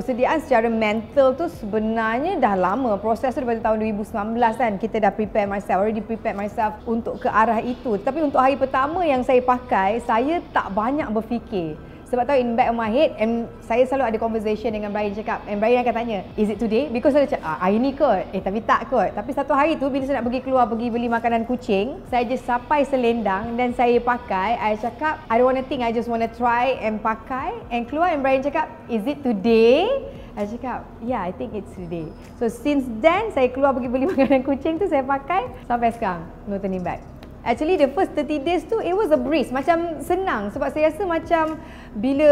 persediaan secara mental tu sebenarnya dah lama proses tu daripada tahun 2019 kan kita dah prepare myself already prepare myself untuk ke arah itu tapi untuk hari pertama yang saya pakai saya tak banyak berfikir sebab tahu in back of my head and saya selalu ada conversation dengan Brian cakap and Brian akan tanya, is it today? Because saya cakap, ah, hari ni kot. Eh tapi tak kot. Tapi satu hari tu bila saya nak pergi keluar pergi beli makanan kucing, saya just sampai selendang dan saya pakai, saya cakap, I don't want to think, I just want to try and pakai and keluar and Brian cakap, is it today? Saya cakap, yeah, I think it's today. So since then, saya keluar pergi beli makanan kucing tu, saya pakai sampai sekarang. No turning back. Actually the first 30 days tu it was a breeze macam senang sebab saya rasa macam bila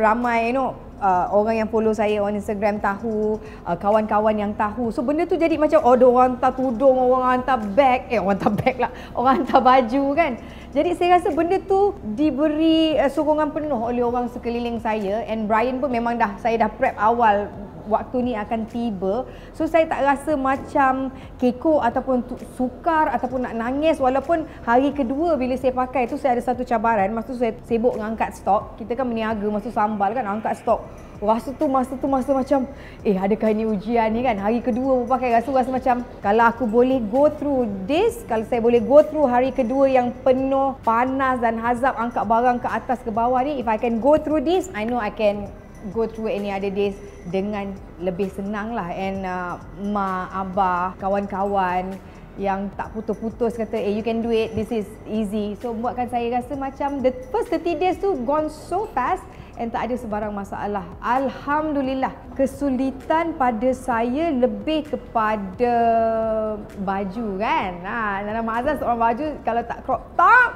ramai you know uh, orang yang follow saya on Instagram tahu uh, kawan-kawan yang tahu so benda tu jadi macam oh orang hantar tudung orang hantar bag eh orang hantar bag lah orang hantar baju kan jadi saya rasa benda tu diberi uh, sokongan penuh oleh orang sekeliling saya and Brian pun memang dah saya dah prep awal waktu ni akan tiba. So saya tak rasa macam kekok ataupun tu, sukar ataupun nak nangis walaupun hari kedua bila saya pakai tu saya ada satu cabaran. Masa tu saya sibuk angkat stok. Kita kan berniaga masa sambal kan angkat stok. Rasa tu masa tu masa macam eh adakah ini ujian ni kan hari kedua pun pakai rasa rasa macam kalau aku boleh go through this kalau saya boleh go through hari kedua yang penuh panas dan hazab angkat barang ke atas ke bawah ni if I can go through this I know I can go through any other days dengan lebih senang lah and uh, mak, abah, kawan-kawan yang tak putus-putus kata eh you can do it this is easy so buatkan saya rasa macam the first 30 days tu gone so fast and tak ada sebarang masalah Alhamdulillah kesulitan pada saya lebih kepada baju kan ha, ah, dalam Azaz seorang baju kalau tak crop top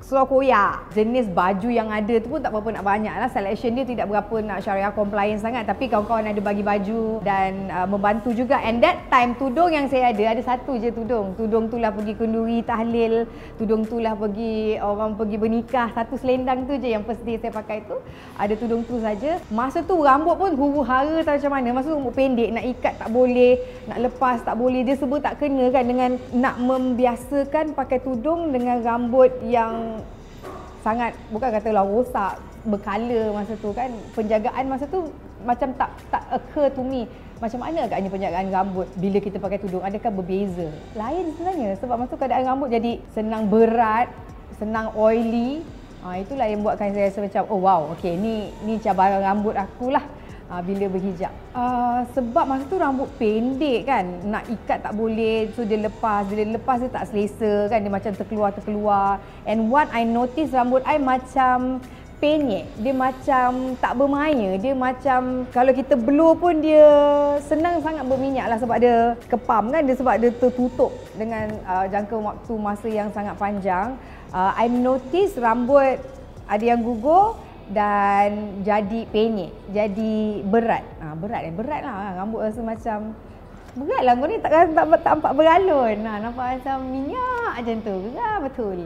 seluar koyak jenis baju yang ada tu pun tak berapa nak banyak lah selection dia tidak berapa nak syariah compliance sangat tapi kawan-kawan ada bagi baju dan uh, membantu juga and that time tudung yang saya ada ada satu je tudung tudung tu lah pergi kunduri tahlil tudung tu lah pergi orang pergi bernikah satu selendang tu je yang first day saya pakai tu ada tudung tu saja. masa tu rambut pun huru hara tak macam mana masa tu rambut pendek nak ikat tak boleh nak lepas tak boleh dia sebut tak kena kan dengan nak membiasakan pakai tudung dengan rambut yang sangat bukan kata lah rosak berkala masa tu kan penjagaan masa tu macam tak tak occur to me macam mana agaknya penjagaan rambut bila kita pakai tudung adakah berbeza lain sebenarnya sebab masa tu keadaan rambut jadi senang berat senang oily ha, itulah yang buatkan saya rasa macam oh wow okey ni ni cabaran rambut aku lah uh, bila berhijab? Uh, sebab masa tu rambut pendek kan, nak ikat tak boleh, so dia lepas. Bila lepas dia tak selesa kan, dia macam terkeluar-terkeluar. And what I notice rambut I macam penyek. Dia macam tak bermaya. Dia macam kalau kita blow pun dia senang sangat berminyak lah sebab dia kepam kan. Dia sebab dia tertutup dengan uh, jangka waktu masa yang sangat panjang. Uh, I notice rambut ada yang gugur dan jadi penyek, jadi berat. Ha, berat dan eh, berat lah rambut rasa macam berat lah. Kau ni tak, tak, tak, tak nampak beralun. Ha, nampak macam minyak macam tu. Gerah betul.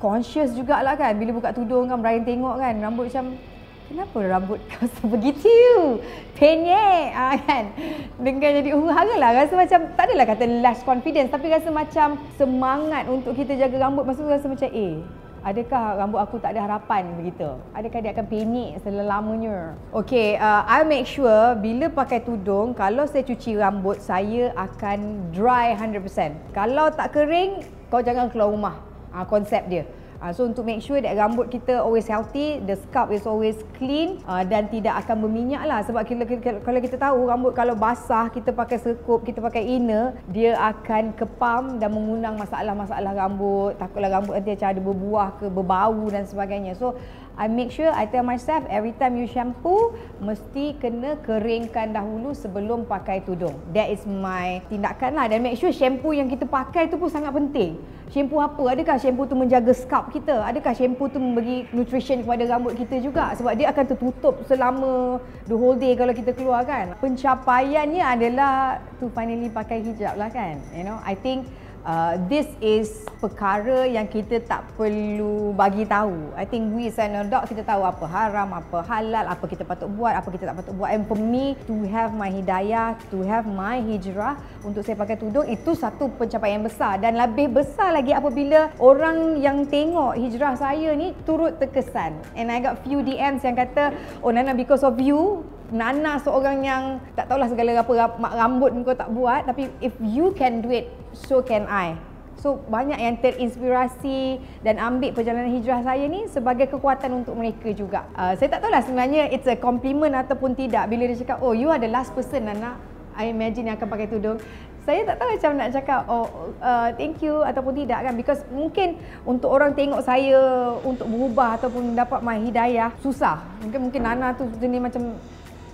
Conscious jugalah kan bila buka tudung kan Brian tengok kan rambut macam kenapa rambut kau sebegitu? Penyek ha, kan. Dengan jadi uh, lah rasa macam tak adalah kata last confidence tapi rasa macam semangat untuk kita jaga rambut. maksudnya tu rasa macam eh adakah rambut aku tak ada harapan begitu? Adakah dia akan penyek selamanya? Okay, uh, I'll make sure bila pakai tudung, kalau saya cuci rambut, saya akan dry 100%. Kalau tak kering, kau jangan keluar rumah. Uh, konsep dia. Uh, so untuk make sure that rambut kita always healthy, the scalp is always clean uh, dan tidak akan berminyak lah. Sebab kalau kita, kalau kita tahu rambut kalau basah, kita pakai sekup, kita pakai inner, dia akan kepam dan mengundang masalah-masalah rambut. Takutlah rambut nanti macam ada berbuah ke, berbau dan sebagainya. So I make sure I tell myself every time you shampoo mesti kena keringkan dahulu sebelum pakai tudung. That is my tindakan lah dan make sure shampoo yang kita pakai tu pun sangat penting. Shampoo apa? Adakah shampoo tu menjaga scalp kita? Adakah shampoo tu memberi nutrition kepada rambut kita juga? Sebab dia akan tertutup selama the whole day kalau kita keluar kan. Pencapaiannya adalah to finally pakai hijab lah kan. You know, I think uh, this is perkara yang kita tak perlu bagi tahu. I think we as an adult kita tahu apa haram, apa halal, apa kita patut buat, apa kita tak patut buat. And for me to have my hidayah, to have my hijrah untuk saya pakai tudung itu satu pencapaian yang besar dan lebih besar lagi apabila orang yang tengok hijrah saya ni turut terkesan. And I got few DMs yang kata, "Oh Nana because of you, Nana seorang yang tak tahulah segala apa rambut kau tak buat tapi if you can do it so can I. So banyak yang terinspirasi dan ambil perjalanan hijrah saya ni sebagai kekuatan untuk mereka juga. Uh, saya tak tahu lah sebenarnya it's a compliment ataupun tidak bila dia cakap, oh you are the last person Nana. I imagine yang akan pakai tudung. Saya tak tahu macam nak cakap, oh uh, thank you ataupun tidak kan. Because mungkin untuk orang tengok saya untuk berubah ataupun dapat my hidayah, susah. Mungkin, mungkin Nana tu jenis macam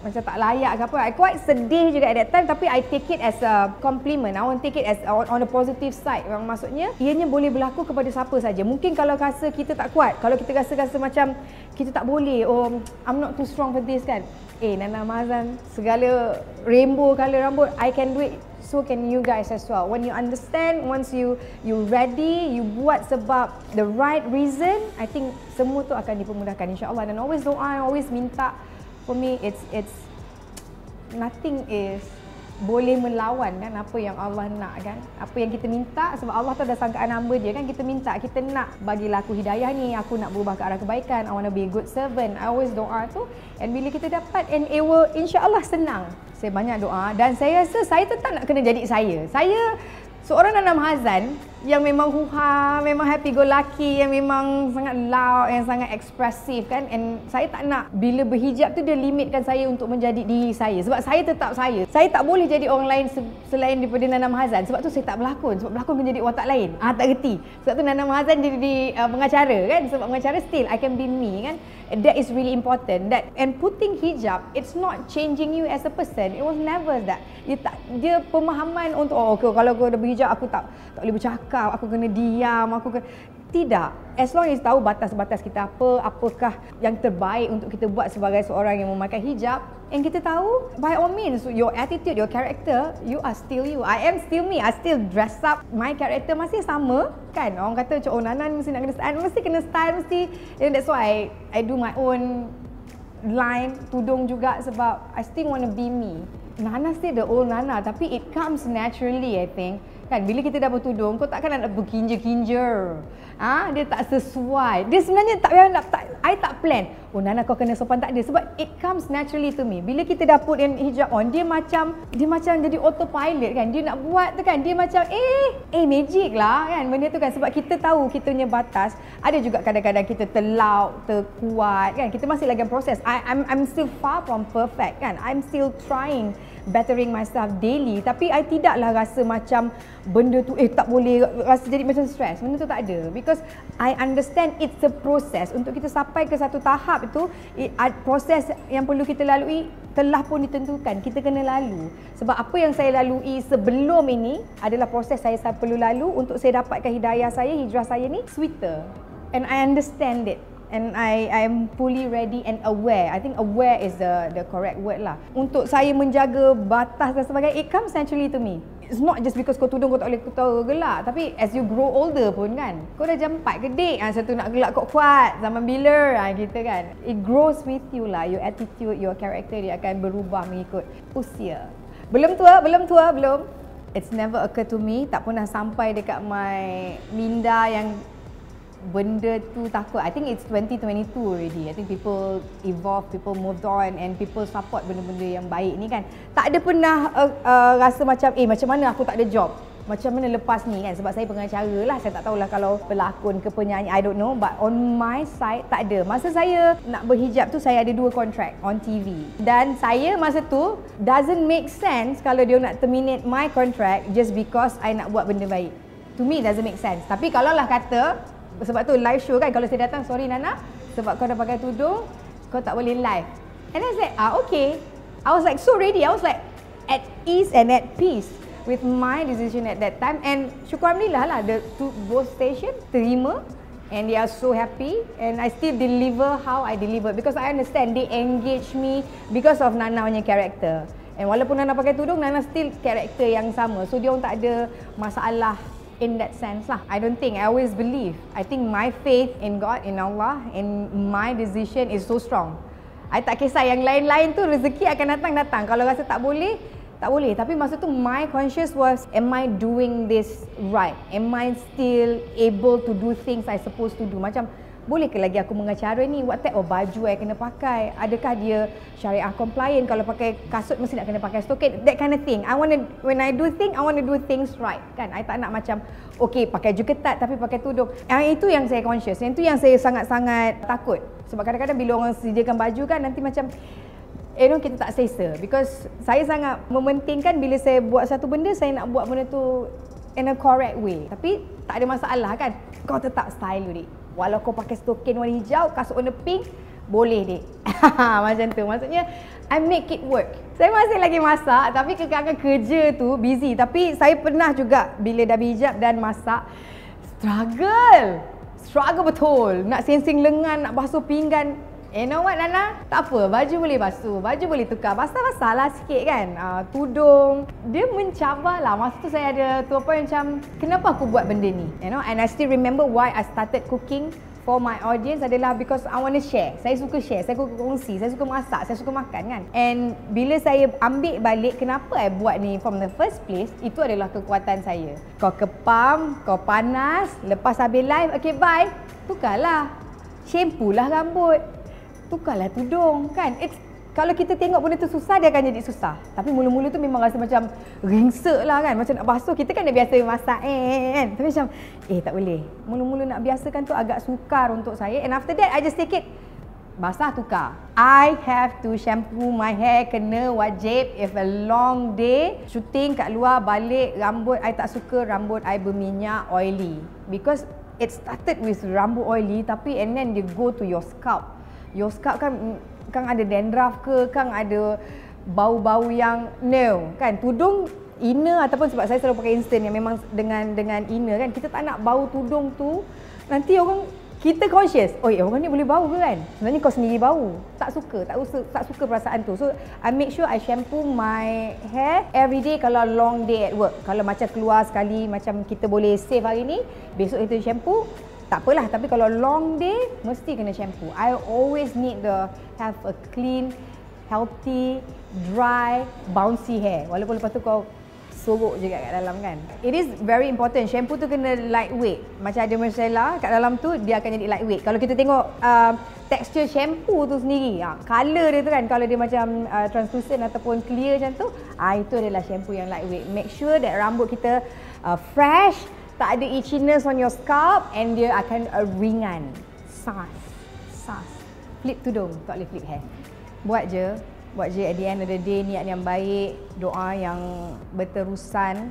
macam tak layak ke apa. I quite sedih juga at that time tapi I take it as a compliment. I want take it as on, on a positive side. Yang maksudnya ianya boleh berlaku kepada siapa saja. Mungkin kalau rasa kita tak kuat, kalau kita rasa-rasa macam kita tak boleh, oh I'm not too strong for this kan. Eh Nana Mazan, segala rainbow color rambut, I can do it so can you guys as well. When you understand, once you you ready, you buat sebab the right reason, I think semua tu akan dipermudahkan Insya Allah. Dan always doa, always minta for me it's it's nothing is boleh melawan kan apa yang Allah nak kan apa yang kita minta sebab Allah tu ada sangkaan nama dia kan kita minta kita nak bagi laku hidayah ni aku nak berubah ke arah kebaikan I want to be a good servant I always doa tu and bila kita dapat and it will insya Allah senang saya banyak doa dan saya rasa saya tetap nak kena jadi saya saya seorang Nanam Hazan yang memang huha, memang happy go lucky, yang memang sangat loud, yang sangat ekspresif kan. And saya tak nak bila berhijab tu dia limitkan saya untuk menjadi diri saya. Sebab saya tetap saya. Saya tak boleh jadi orang lain selain daripada Nana Mahazan. Sebab tu saya tak berlakon. Sebab berlakon menjadi watak lain. Ah tak reti. Sebab tu Nana Mahazan jadi di, uh, pengacara kan. Sebab pengacara still I can be me kan. that is really important. That and putting hijab, it's not changing you as a person. It was never that. Dia, tak, dia pemahaman untuk, oh, okay, kalau aku dah berhijab, aku tak tak boleh bercakap bertengkar, aku kena diam, aku kena... Tidak. As long as tahu batas-batas kita apa, apakah yang terbaik untuk kita buat sebagai seorang yang memakai hijab. Yang kita tahu, by all means, your attitude, your character, you are still you. I am still me. I still dress up. My character masih sama. Kan? Orang kata macam, oh Nanan mesti nak kena style. Mesti kena style, mesti. And that's why I, I do my own line, tudung juga sebab I still want to be me. Nana still the old Nana tapi it comes naturally, I think. Kan bila kita dah bertudung kau takkan nak berkinjer-kinjer. Ah ha? dia tak sesuai. Dia sebenarnya tak payah nak tak I tak plan. Oh Nana kau kena sopan tak dia sebab it comes naturally to me. Bila kita dah put hijab on dia macam dia macam jadi autopilot kan. Dia nak buat tu kan dia macam eh eh magic lah kan. Benda tu kan sebab kita tahu kita punya batas. Ada juga kadang-kadang kita terlau terkuat kan. Kita masih lagi proses. I I'm I'm still far from perfect kan. I'm still trying bettering myself daily tapi I tidaklah rasa macam benda tu eh tak boleh rasa jadi macam stress benda tu tak ada because I understand it's a process untuk kita sampai ke satu tahap itu it, proses yang perlu kita lalui telah pun ditentukan kita kena lalu sebab apa yang saya lalui sebelum ini adalah proses saya, saya perlu lalu untuk saya dapatkan hidayah saya hijrah saya ni sweeter and I understand it and I I am fully ready and aware. I think aware is the the correct word lah. Untuk saya menjaga batas dan sebagainya, it comes naturally to me. It's not just because kau tudung kau tak boleh kau tahu gelak. Tapi as you grow older pun kan, kau dah jam 4 gede, Ha, satu nak gelak kau kuat, zaman bila ah kita kan. It grows with you lah, your attitude, your character dia akan berubah mengikut usia. Belum tua, belum tua, belum. It's never occurred to me, tak pernah sampai dekat my minda yang benda tu takut. I think it's 2022 already. I think people evolve, people moved on and people support benda-benda yang baik ni kan. Tak ada pernah uh, uh, rasa macam eh macam mana aku tak ada job. Macam mana lepas ni kan sebab saya pengacara lah saya tak tahulah kalau pelakon ke penyanyi I don't know but on my side tak ada. Masa saya nak berhijab tu saya ada dua kontrak on TV dan saya masa tu doesn't make sense kalau dia nak terminate my contract just because I nak buat benda baik. To me doesn't make sense. Tapi kalau lah kata sebab tu live show kan kalau saya datang sorry Nana sebab kau dah pakai tudung kau tak boleh live. And I was like, ah okay. I was like so ready. I was like at ease and at peace with my decision at that time. And syukur Alhamdulillah lah, the two, both station terima and they are so happy. And I still deliver how I deliver because I understand they engage me because of Nana punya character. And walaupun Nana pakai tudung, Nana still character yang sama. So, dia orang tak ada masalah in that sense lah. I don't think, I always believe. I think my faith in God, in Allah, in my decision is so strong. I tak kisah yang lain-lain tu rezeki akan datang-datang. Kalau rasa tak boleh, tak boleh. Tapi masa tu my conscious was, am I doing this right? Am I still able to do things I supposed to do? Macam, boleh ke lagi aku mengacara ni what type of baju yang kena pakai adakah dia syariah compliant kalau pakai kasut mesti nak kena pakai stokin that kind of thing i want when i do thing i want to do things right kan i tak nak macam okey pakai je ketat tapi pakai tudung yang ah, itu yang saya conscious yang itu yang saya sangat-sangat takut sebab kadang-kadang bila orang sediakan baju kan nanti macam Eh, you kita tak selesa because saya sangat mementingkan bila saya buat satu benda saya nak buat benda tu in a correct way tapi tak ada masalah kan kau tetap style you Walau kau pakai stokin warna hijau, kasut warna pink, boleh dek. Macam tu. Maksudnya, I make it work. Saya masih lagi masak tapi kekangan kerja tu busy. Tapi saya pernah juga bila dah bijak dan masak, struggle. Struggle betul. Nak sensing lengan, nak basuh pinggan, You eh, know what Nana? Tak apa, baju boleh basuh. Baju boleh tukar. Basah-basah lah sikit kan. Uh, tudung. Dia mencabar lah. Masa tu saya ada tu apa yang macam, kenapa aku buat benda ni? You know, and I still remember why I started cooking for my audience adalah because I want to share. Saya suka share, saya suka kongsi, saya suka masak, saya suka makan kan. And bila saya ambil balik kenapa I buat ni from the first place, itu adalah kekuatan saya. Kau kepam, kau panas, lepas habis live, okay bye. Tukarlah. Shampoo lah rambut tukarlah tudung kan. It's, eh, kalau kita tengok benda tu susah, dia akan jadi susah. Tapi mula-mula tu memang rasa macam ringsek lah kan. Macam nak basuh, kita kan dah biasa masak eh, eh, eh, kan. Tapi macam, eh tak boleh. Mula-mula nak biasakan tu agak sukar untuk saya. And after that, I just take it. Basah tukar. I have to shampoo my hair, kena wajib if a long day. Shooting kat luar, balik, rambut I tak suka, rambut I berminyak, oily. Because it started with rambut oily, tapi and then you go to your scalp your scalp kan kang ada dandruff ke kang ada bau-bau yang no kan tudung inner ataupun sebab saya selalu pakai instant yang memang dengan dengan inner kan kita tak nak bau tudung tu nanti orang kita conscious oh eh, orang ni boleh bau ke kan sebenarnya kau sendiri bau tak suka tak usah tak suka perasaan tu so i make sure i shampoo my hair every day kalau long day at work kalau macam keluar sekali macam kita boleh save hari ni besok itu shampoo tak apalah tapi kalau long day mesti kena shampoo i always need to have a clean healthy dry bouncy hair walaupun lepas tu kau sorok je kat dalam kan it is very important shampoo tu kena lightweight macam ada micella kat dalam tu dia akan jadi lightweight kalau kita tengok uh, texture shampoo tu sendiri ha, ah, color dia tu kan kalau dia macam uh, translucent ataupun clear macam tu ah uh, itu adalah shampoo yang lightweight make sure that rambut kita uh, fresh tak ada itchiness on your scalp and dia akan uh, ringan. Sas. Sas. Flip tudung, tak boleh flip hair. Buat je. Buat je at the end of the day, niat yang baik, doa yang berterusan.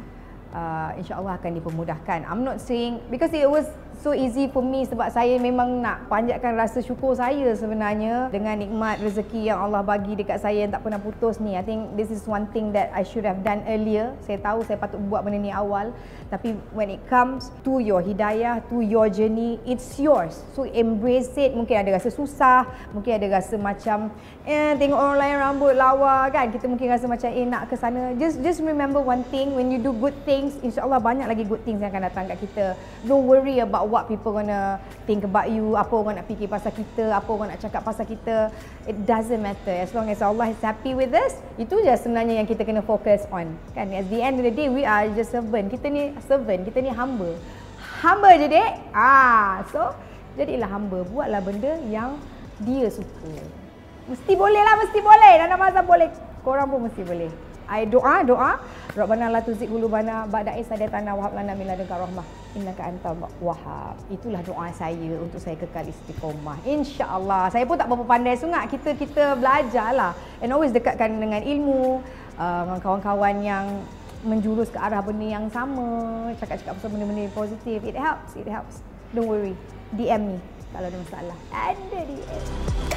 Uh, InsyaAllah akan dipermudahkan. I'm not saying, because it was so easy for me sebab saya memang nak panjatkan rasa syukur saya sebenarnya dengan nikmat rezeki yang Allah bagi dekat saya yang tak pernah putus ni. I think this is one thing that I should have done earlier. Saya tahu saya patut buat benda ni awal. Tapi when it comes to your hidayah, to your journey, it's yours. So embrace it. Mungkin ada rasa susah, mungkin ada rasa macam eh tengok orang lain rambut lawa kan. Kita mungkin rasa macam eh nak ke sana. Just just remember one thing when you do good things, insya Allah banyak lagi good things yang akan datang kat kita. Don't worry about what people gonna think about you, apa orang nak fikir pasal kita, apa orang nak cakap pasal kita. It doesn't matter. As long as Allah is happy with us, itu je sebenarnya yang kita kena focus on. Kan? At the end of the day, we are just servant. Kita ni servant, kita ni hamba. Hamba je, dek. Ah, so, jadilah hamba. Buatlah benda yang dia suka. Mesti boleh lah, mesti boleh. Dan masa boleh. Korang pun mesti boleh. I doa doa Rabbana la tuzigh qulubana ba'da idz hadaytana wa hab lana min ladunka rahmah innaka anta wahhab. Itulah doa saya untuk saya kekal istiqomah. Insya-Allah. Saya pun tak berapa pandai sangat. Kita kita belajarlah and always dekatkan dengan ilmu uh, dengan kawan-kawan yang menjurus ke arah benda yang sama, cakap-cakap pasal benda-benda positif. It helps, it helps. Don't worry. DM me kalau ada masalah. Ada DM.